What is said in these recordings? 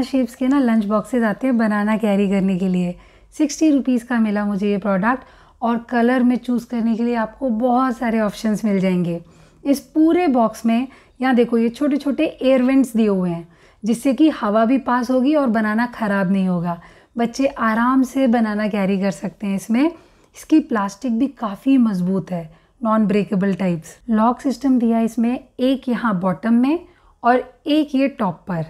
बनाना shapes के ना lunch boxes आते हैं बनाना कैरी करने के लिए सिक्सटी रुपीज़ का मिला मुझे ये प्रोडक्ट और कलर में चूज़ करने के लिए आपको बहुत सारे ऑप्शंस मिल जाएंगे इस पूरे बॉक्स में यहाँ देखो ये छोटे छोटे एयरवेंट्स दिए हुए हैं जिससे कि हवा भी पास होगी और बनाना ख़राब नहीं होगा बच्चे आराम से बनाना कैरी कर सकते हैं इसमें इसकी प्लास्टिक भी काफ़ी मजबूत है non breakable types lock system दिया इसमें एक यहाँ बॉटम में और एक ये टॉप पर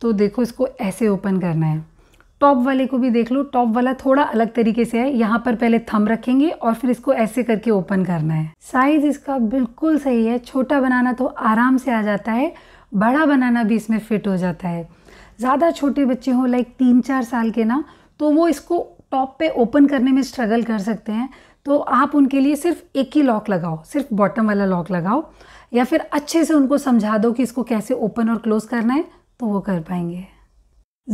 तो देखो इसको ऐसे ओपन करना है टॉप वाले को भी देख लो टॉप वाला थोड़ा अलग तरीके से है यहाँ पर पहले थम रखेंगे और फिर इसको ऐसे करके ओपन करना है साइज इसका बिल्कुल सही है छोटा बनाना तो आराम से आ जाता है बड़ा बनाना भी इसमें फिट हो जाता है ज़्यादा छोटे बच्चे हों लाइक तीन चार साल के ना तो वो इसको टॉप पे ओपन करने में स्ट्रगल कर सकते हैं तो आप उनके लिए सिर्फ एक ही लॉक लगाओ सिर्फ बॉटम वाला लॉक लगाओ या फिर अच्छे से उनको समझा दो कि इसको कैसे ओपन और क्लोज़ करना है तो वो कर पाएंगे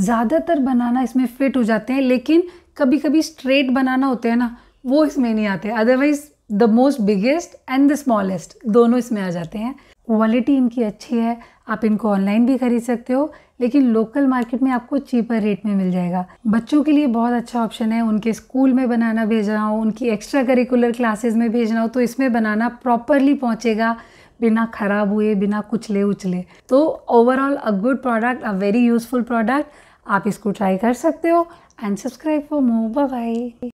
ज़्यादातर बनाना इसमें फिट हो जाते हैं लेकिन कभी कभी स्ट्रेट बनाना होते हैं ना वो इसमें नहीं आते otherwise the most biggest and the smallest दोनों इसमें आ जाते हैं क्वालिटी इनकी अच्छी है आप इनको ऑनलाइन भी खरीद सकते हो लेकिन लोकल मार्केट में आपको चीपर रेट में मिल जाएगा बच्चों के लिए बहुत अच्छा ऑप्शन है उनके स्कूल में बनाना भेजना हो उनकी एक्स्ट्रा करिकुलर क्लासेस में भेजना हो तो इसमें बनाना प्रॉपरली पहुँचेगा बिना ख़राब हुए बिना कुचले उचले तो overall a good product a very useful product आप इसको ट्राई कर सकते हो and subscribe for more bye